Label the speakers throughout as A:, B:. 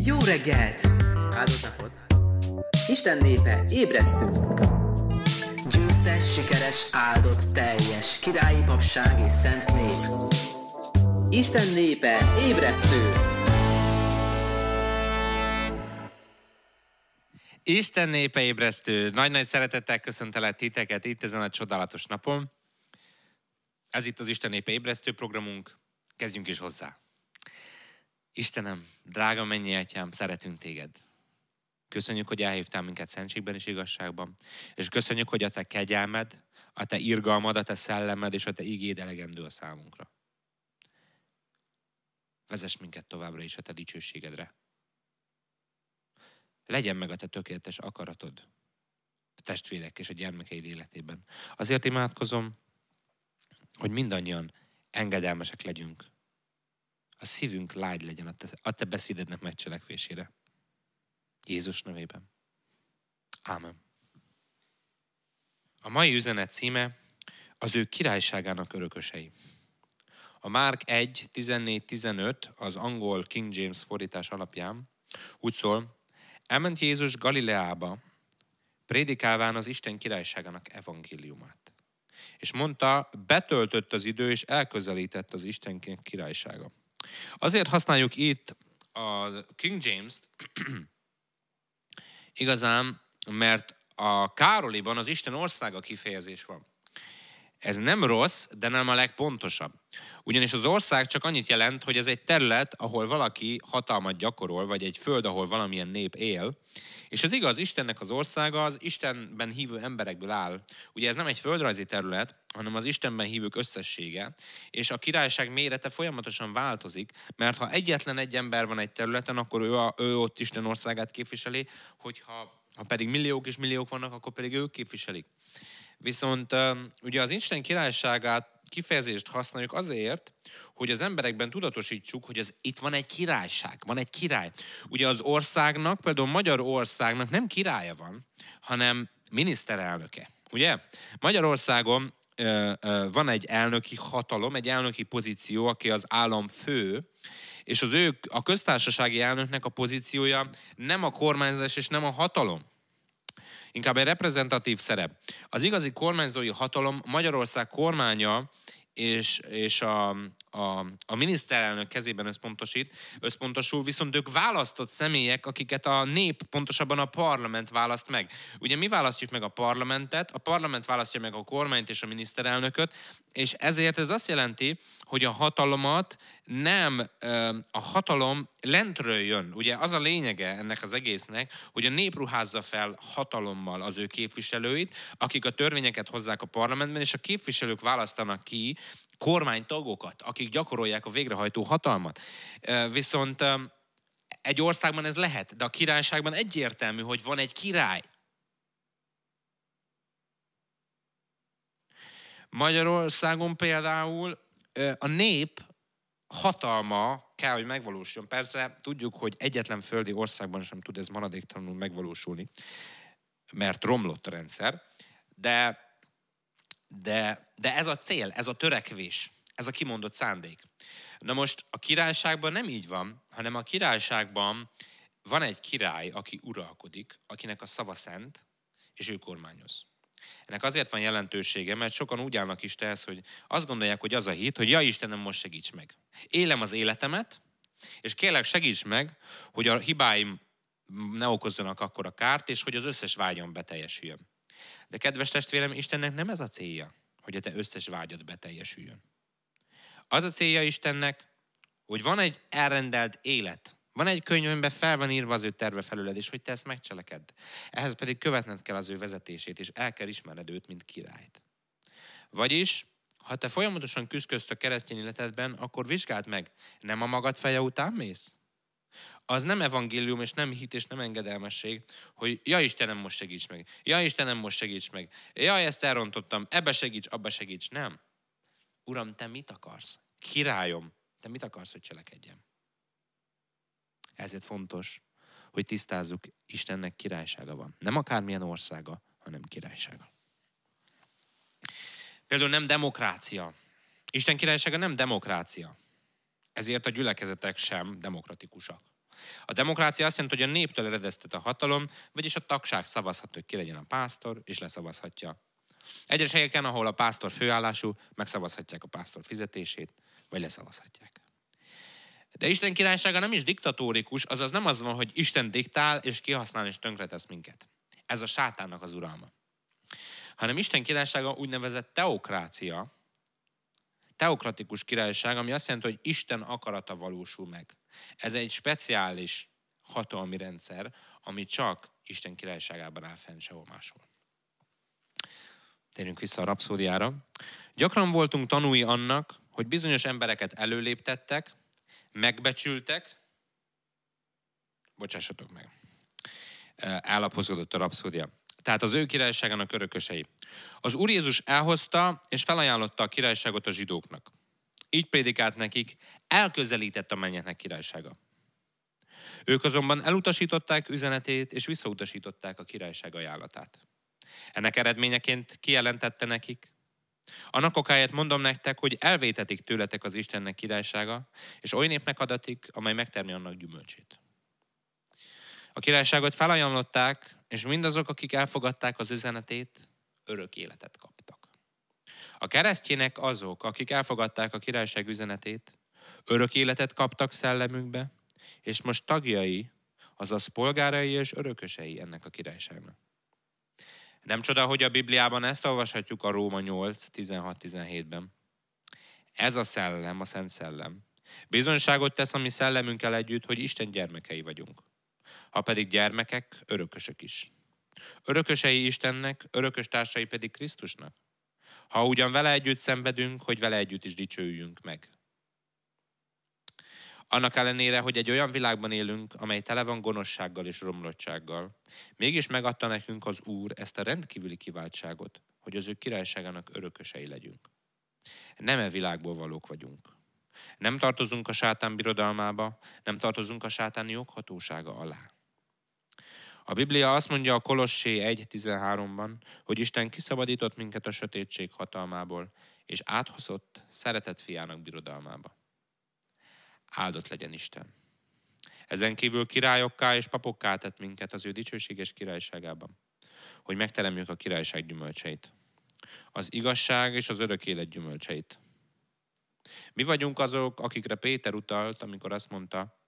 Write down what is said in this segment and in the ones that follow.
A: Jó reggelt! Áldott napot! Isten népe, ébresztünk! Győztes, sikeres, áldott, teljes, királyi papság és szent nép. Isten népe, ébresztő! Isten népe ébresztő! Nagy-nagy szeretettel köszöntelek titeket itt ezen a csodálatos napon. Ez itt az Isten népe ébresztő programunk. Kezdjünk is hozzá! Istenem, drága mennyi atyám, szeretünk téged. Köszönjük, hogy elhívtál minket szentségben és igazságban. És köszönjük, hogy a te kegyelmed, a te irgalmad, a te szellemed és a te igéd elegendő a számunkra. Vezess minket továbbra is a te dicsőségedre. Legyen meg a te tökéletes akaratod a testvérek és a gyermekeid életében. Azért imádkozom, hogy mindannyian engedelmesek legyünk a szívünk lágy legyen a te, a te beszédednek megcselekvésére. Jézus nevében. Ámen. A mai üzenet címe az ő királyságának örökösei. A Márk 1, 14-15 az angol King James fordítás alapján úgy szól, elment Jézus Galileába, prédikálván az Isten királyságának evangéliumát. És mondta, betöltött az idő, és elközelített az Isten királysága. Azért használjuk itt a King James-t, igazán, mert a Károliban az Isten országa kifejezés van. Ez nem rossz, de nem a legpontosabb. Ugyanis az ország csak annyit jelent, hogy ez egy terület, ahol valaki hatalmat gyakorol, vagy egy föld, ahol valamilyen nép él. És az igaz, Istennek az országa az Istenben hívő emberekből áll. Ugye ez nem egy földrajzi terület, hanem az Istenben hívők összessége, és a királyság mérete folyamatosan változik, mert ha egyetlen egy ember van egy területen, akkor ő, a, ő ott Isten országát képviseli, hogyha ha pedig milliók és milliók vannak, akkor pedig ők képviselik. Viszont ugye az Isten királyságát kifejezést használjuk azért, hogy az emberekben tudatosítsuk, hogy az, itt van egy királyság, van egy király. Ugye az országnak, például Magyarországnak nem királya van, hanem miniszterelnöke. Ugye? Magyarországon ö, ö, van egy elnöki hatalom, egy elnöki pozíció, aki az állam fő, és az ők, a köztársasági elnöknek a pozíciója nem a kormányzás és nem a hatalom, inkább egy reprezentatív szerep. Az igazi kormányzói hatalom Magyarország kormánya és, és a, a, a miniszterelnök kezében összpontosít, összpontosul, viszont ők választott személyek, akiket a nép, pontosabban a parlament választ meg. Ugye mi választjuk meg a parlamentet, a parlament választja meg a kormányt és a miniszterelnököt, és ezért ez azt jelenti, hogy a hatalomat nem a hatalom lentről jön. Ugye az a lényege ennek az egésznek, hogy a nép ruházza fel hatalommal az ő képviselőit, akik a törvényeket hozzák a parlamentben, és a képviselők választanak ki kormánytagokat, akik gyakorolják a végrehajtó hatalmat. Viszont egy országban ez lehet, de a királyságban egyértelmű, hogy van egy király. Magyarországon például a nép hatalma kell, hogy megvalósuljon. Persze tudjuk, hogy egyetlen földi országban sem tud ez maradéktalanul megvalósulni, mert romlott a rendszer, de de, de ez a cél, ez a törekvés, ez a kimondott szándék. Na most a királyságban nem így van, hanem a királyságban van egy király, aki uralkodik, akinek a szava szent, és ő kormányoz. Ennek azért van jelentősége, mert sokan úgy állnak Istenhez, hogy azt gondolják, hogy az a hit, hogy ja Istenem, most segíts meg. Élem az életemet, és kérlek segíts meg, hogy a hibáim ne okozzanak akkor a kárt, és hogy az összes vágyam beteljesüljön. De kedves testvérem, Istennek nem ez a célja, hogy a te összes vágyad beteljesüljön. Az a célja Istennek, hogy van egy elrendelt élet, van egy könyv, amiben fel van írva az ő terve felőled, és hogy te ezt megcselekedd. Ehhez pedig követned kell az ő vezetését, és el kell ismerned őt, mint királyt. Vagyis, ha te folyamatosan küzdködsz a keresztény életedben, akkor vizsgáld meg, nem a magad feje után mész? az nem evangélium, és nem hit, és nem engedelmesség, hogy ja Istenem, most segíts meg, ja Istenem, most segíts meg, ja ezt elrontottam, ebbe segíts, abba segíts, nem. Uram, te mit akarsz? Királyom, te mit akarsz, hogy cselekedjem? Ezért fontos, hogy tisztázzuk, Istennek királysága van. Nem akármilyen országa, hanem királysága. Például nem demokrácia. Isten királysága nem demokrácia. Ezért a gyülekezetek sem demokratikusak. A demokrácia azt jelenti, hogy a néptől eredeztet a hatalom, vagyis a tagság szavazhat, hogy ki legyen a pásztor, és leszavazhatja. Egyes helyeken, ahol a pásztor főállású, megszavazhatják a pásztor fizetését, vagy leszavazhatják. De Isten királysága nem is diktatórikus, azaz nem az van, hogy Isten diktál, és kihasznál, és tönkretesz minket. Ez a sátánnak az uralma. Hanem Isten királysága úgynevezett teokrácia, teokratikus királyság, ami azt jelenti, hogy Isten akarata valósul meg. Ez egy speciális hatalmi rendszer, ami csak Isten királyságában áll fenn sehol máshol. Térjünk vissza a rapszódiára. Gyakran voltunk tanúi annak, hogy bizonyos embereket előléptettek, megbecsültek, bocsássatok meg, állapozódott a rapszódia tehát az ő királyságának örökösei. Az Úr Jézus elhozta és felajánlotta a királyságot a zsidóknak. Így prédikált nekik, elközelített a mennyeknek királysága. Ők azonban elutasították üzenetét, és visszautasították a királyság ajánlatát. Ennek eredményeként kijelentette nekik, annak okáért mondom nektek, hogy elvétetik tőletek az Istennek királysága, és oly népnek adatik, amely megtermi annak gyümölcsét. A királyságot felajánlották, és mindazok, akik elfogadták az üzenetét, örök életet kaptak. A keresztjének azok, akik elfogadták a királyság üzenetét, örök életet kaptak szellemünkbe, és most tagjai, azaz polgárai és örökösei ennek a királyságnak. Nem csoda, hogy a Bibliában ezt olvashatjuk a Róma 8, 16-17-ben. Ez a szellem, a Szent Szellem. Bizonyságot tesz a mi szellemünkkel együtt, hogy Isten gyermekei vagyunk ha pedig gyermekek, örökösök is. Örökösei Istennek, örökös társai pedig Krisztusnak. Ha ugyan vele együtt szenvedünk, hogy vele együtt is dicsőjünk meg. Annak ellenére, hogy egy olyan világban élünk, amely tele van gonoszsággal és romlottsággal, mégis megadta nekünk az Úr ezt a rendkívüli kiváltságot, hogy az ő királyságának örökösei legyünk. Nem e világból valók vagyunk. Nem tartozunk a sátán birodalmába, nem tartozunk a sátáni joghatósága alá. A Biblia azt mondja a Kolossé 1.13-ban, hogy Isten kiszabadított minket a sötétség hatalmából, és áthozott szeretett fiának birodalmába. Áldott legyen Isten! Ezen kívül királyokká és papokká tett minket az ő dicsőséges királyságában, hogy megteremjük a királyság gyümölcseit. Az igazság és az örök élet gyümölcseit. Mi vagyunk azok, akikre Péter utalt, amikor azt mondta,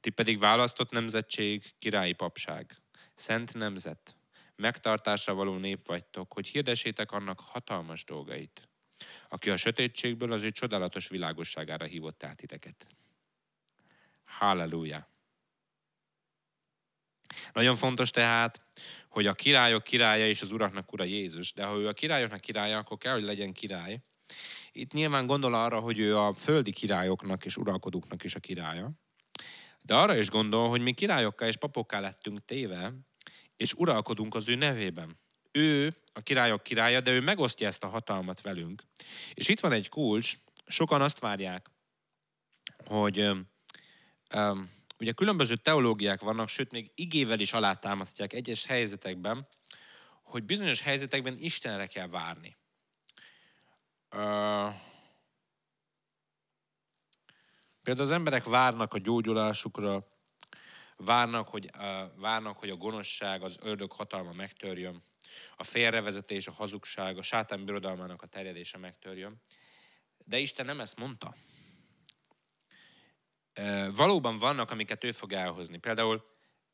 A: ti pedig választott nemzetség, királyi papság. Szent nemzet, megtartásra való nép vagytok, hogy hirdessétek annak hatalmas dolgait, aki a sötétségből az ő csodálatos világosságára hívott át ideget. Halleluja! Nagyon fontos tehát, hogy a királyok királya és az uraknak ura Jézus, de ha ő a királyoknak királya, akkor kell, hogy legyen király. Itt nyilván gondol arra, hogy ő a földi királyoknak és uralkodóknak is a királya. De arra is gondol, hogy mi királyokká és papokká lettünk téve, és uralkodunk az ő nevében. Ő a királyok királya, de ő megosztja ezt a hatalmat velünk. És itt van egy kulcs, sokan azt várják, hogy um, ugye különböző teológiák vannak, sőt, még igével is alátámasztják egyes helyzetekben, hogy bizonyos helyzetekben Istenre kell várni. Uh, Például az emberek várnak a gyógyulásukra, várnak, hogy, uh, várnak, hogy a gonoszság, az ördög hatalma megtörjön, a félrevezetés, a hazugság, a sátán birodalmának a terjedése megtörjön. De Isten nem ezt mondta. E, valóban vannak, amiket ő fog elhozni. Például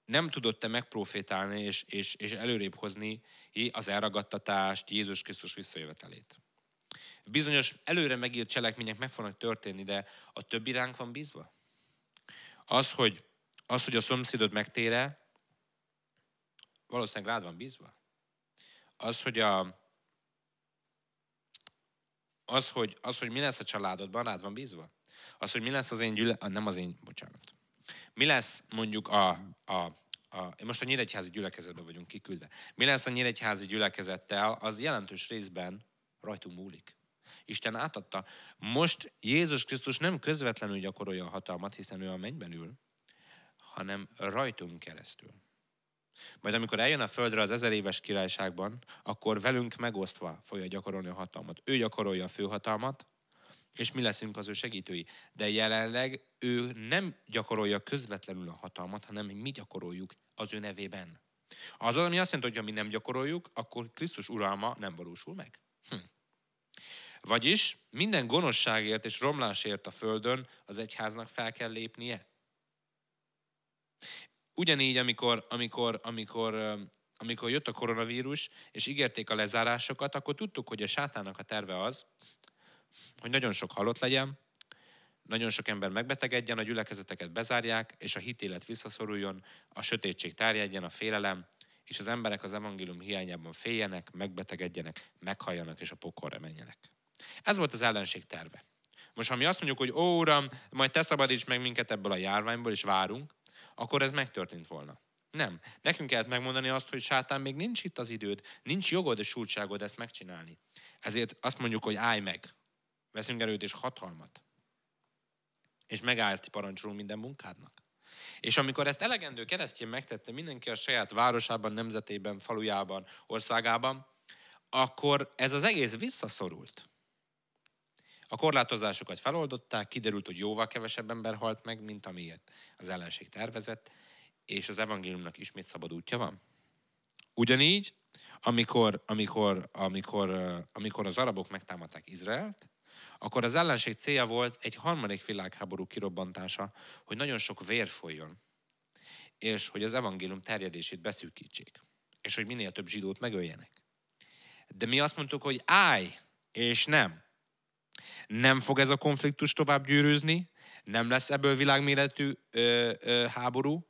A: nem tudott te megprofétálni és, és, és előrébb hozni az elragadtatást, Jézus Krisztus visszajövetelét bizonyos előre megírt cselekmények meg fognak történni, de a többi ránk van bízva? Az, hogy, az, hogy a szomszédod megtére, valószínűleg rád van bízva. Az, hogy a, az, hogy, az, hogy mi lesz a családodban, rád van bízva. Az, hogy mi lesz az én Ah, nem az én, bocsánat. Mi lesz mondjuk a, a a, most a nyíregyházi gyülekezetben vagyunk kiküldve. Mi lesz a nyíregyházi gyülekezettel, az jelentős részben rajtunk múlik. Isten átadta. Most Jézus Krisztus nem közvetlenül gyakorolja a hatalmat, hiszen ő a mennyben ül, hanem rajtunk keresztül. Majd amikor eljön a földre az ezer éves királyságban, akkor velünk megosztva fogja gyakorolni a hatalmat. Ő gyakorolja a főhatalmat, és mi leszünk az ő segítői. De jelenleg ő nem gyakorolja közvetlenül a hatalmat, hanem mi gyakoroljuk az ő nevében. Az, ami azt jelenti, hogy ha mi nem gyakoroljuk, akkor Krisztus uralma nem valósul meg. Hm. Vagyis minden gonoszságért és romlásért a földön az egyháznak fel kell lépnie. Ugyanígy, amikor, amikor, amikor, amikor jött a koronavírus, és ígérték a lezárásokat, akkor tudtuk, hogy a sátának a terve az, hogy nagyon sok halott legyen, nagyon sok ember megbetegedjen, a gyülekezeteket bezárják, és a hitélet visszaszoruljon, a sötétség terjedjen, a félelem, és az emberek az evangélium hiányában féljenek, megbetegedjenek, meghalljanak és a pokolra menjenek. Ez volt az ellenség terve. Most, ha mi azt mondjuk, hogy ó, uram, majd te szabadíts meg minket ebből a járványból, és várunk, akkor ez megtörtént volna. Nem. Nekünk kellett megmondani azt, hogy sátán, még nincs itt az időd, nincs jogod és súltságod ezt megcsinálni. Ezért azt mondjuk, hogy állj meg. Veszünk erőt és hatalmat. És megállt parancsolunk minden munkádnak. És amikor ezt elegendő keresztjén megtette mindenki a saját városában, nemzetében, falujában, országában, akkor ez az egész visszaszorult. A korlátozásokat feloldották, kiderült, hogy jóval kevesebb ember halt meg, mint amilyet az ellenség tervezett, és az evangéliumnak ismét szabad útja van. Ugyanígy, amikor, amikor, amikor, amikor az arabok megtámadták Izraelt, akkor az ellenség célja volt egy harmadik világháború kirobbantása, hogy nagyon sok vér folyjon, és hogy az evangélium terjedését beszűkítsék, és hogy minél több zsidót megöljenek. De mi azt mondtuk, hogy állj, és nem. Nem fog ez a konfliktus tovább gyűrűzni, nem lesz ebből világméretű ö, ö, háború,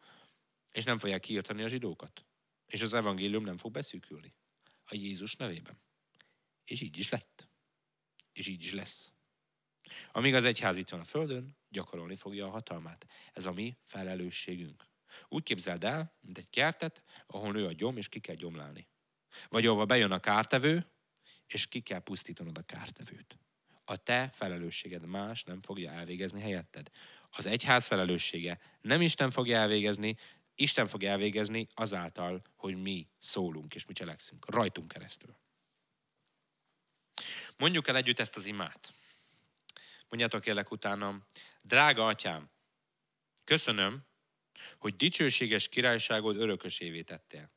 A: és nem fogják kiirtani a zsidókat. És az evangélium nem fog beszűkülni. A Jézus nevében. És így is lett. És így is lesz. Amíg az egyház itt van a Földön, gyakorolni fogja a hatalmát. Ez a mi felelősségünk. Úgy képzeld el, mint egy kertet, ahol nő a gyom, és ki kell gyomlálni. Vagy ahova bejön a kártevő, és ki kell pusztítanod a kártevőt a te felelősséged más nem fogja elvégezni helyetted. Az egyház felelőssége nem Isten fogja elvégezni, Isten fogja elvégezni azáltal, hogy mi szólunk és mi cselekszünk, rajtunk keresztül. Mondjuk el együtt ezt az imát. Mondjátok élek utánam, drága atyám, köszönöm, hogy dicsőséges királyságod örökösévé tettél.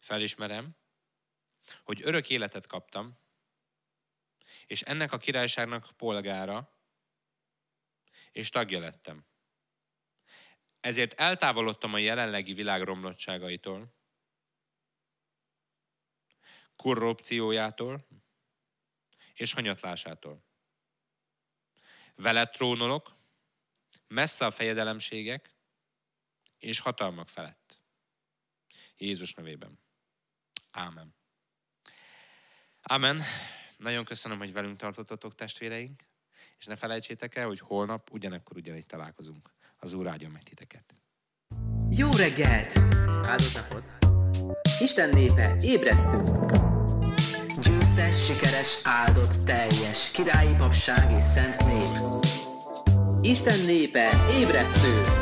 A: Felismerem, hogy örök életet kaptam, és ennek a királyságnak polgára, és tagja lettem. Ezért eltávolodtam a jelenlegi világ romlottságaitól, korrupciójától és hanyatlásától. Vele trónolok, messze a fejedelemségek és hatalmak felett. Jézus nevében. Ámen. Ámen. Nagyon köszönöm, hogy velünk tartottatok testvéreink, és ne felejtsétek el, hogy holnap ugyanekkor ugyanígy találkozunk. Az Úr áldjon meg titeket. Jó reggelt! Áldott napot! Isten népe, ébresztünk! Győztes, sikeres, áldott, teljes, királyi papság és szent nép. Isten népe, ébresztünk!